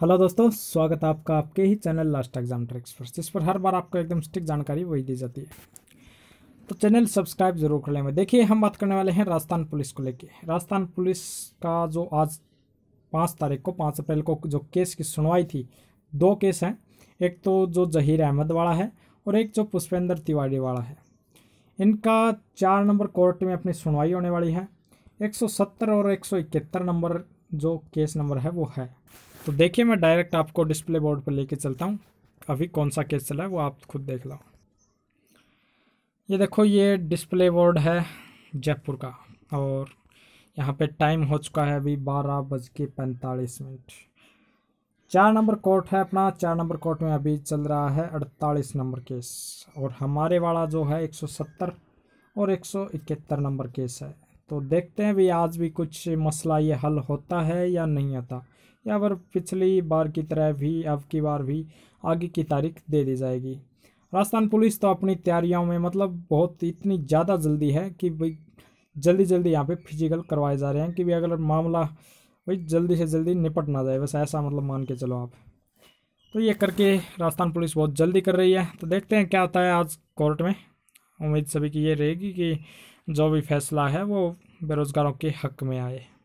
hello दोस्तों स्वागत है आपका आपके ही चैनल लास्ट एग्जाम ट्रिक्स पर जिस पर हर बार आपको एकदम स्टिक जानकारी वही दी जाती है तो चैनल सब्सक्राइब जरूर कर लेंगे देखिए हम बात करने वाले हैं राजस्थान पुलिस को लेके राजस्थान पुलिस का जो आज पाँच तारीख को पाँच अप्रैल को जो केस की सुनवाई थी दो केस हैं एक तो जो जहीर अहमद वाला है और एक जो पुष्पेंद्र तिवारी वाला है इनका चार नंबर कोर्ट में अपनी सुनवाई होने वाली है एक और एक नंबर जो केस नंबर है वो है तो देखिए मैं डायरेक्ट आपको डिस्प्ले बोर्ड पर लेके चलता हूँ अभी कौन सा केस चला है वो आप खुद देख लो ये देखो ये डिस्प्ले बोर्ड है जयपुर का और यहाँ पे टाइम हो चुका है अभी बारह बज के पैंतालीस मिनट चार नंबर कोर्ट है अपना चार नंबर कोर्ट में अभी चल रहा है अड़तालीस नंबर केस और हमारे वाला जो है एक सौ सत्तर और एक सौ इकहत्तर नंबर केस है तो देखते हैं भी आज भी कुछ मसला ये हल होता है या नहीं होता या फिर पिछली बार की तरह भी अब की बार भी आगे की तारीख दे दी जाएगी राजस्थान पुलिस तो अपनी तैयारियों में मतलब बहुत इतनी ज़्यादा जल्दी है कि भाई जल्दी जल्दी यहाँ पे फिजिकल करवाए जा रहे हैं कि भी अगर मामला भाई जल्दी से जल्दी निपट ना जाए बस ऐसा मतलब मान के चलो आप तो ये करके राजस्थान पुलिस बहुत जल्दी कर रही है तो देखते हैं क्या होता है आज कोर्ट में उम्मीद सभी की ये रहेगी कि जो भी फैसला है वो बेरोज़गारों के हक में आए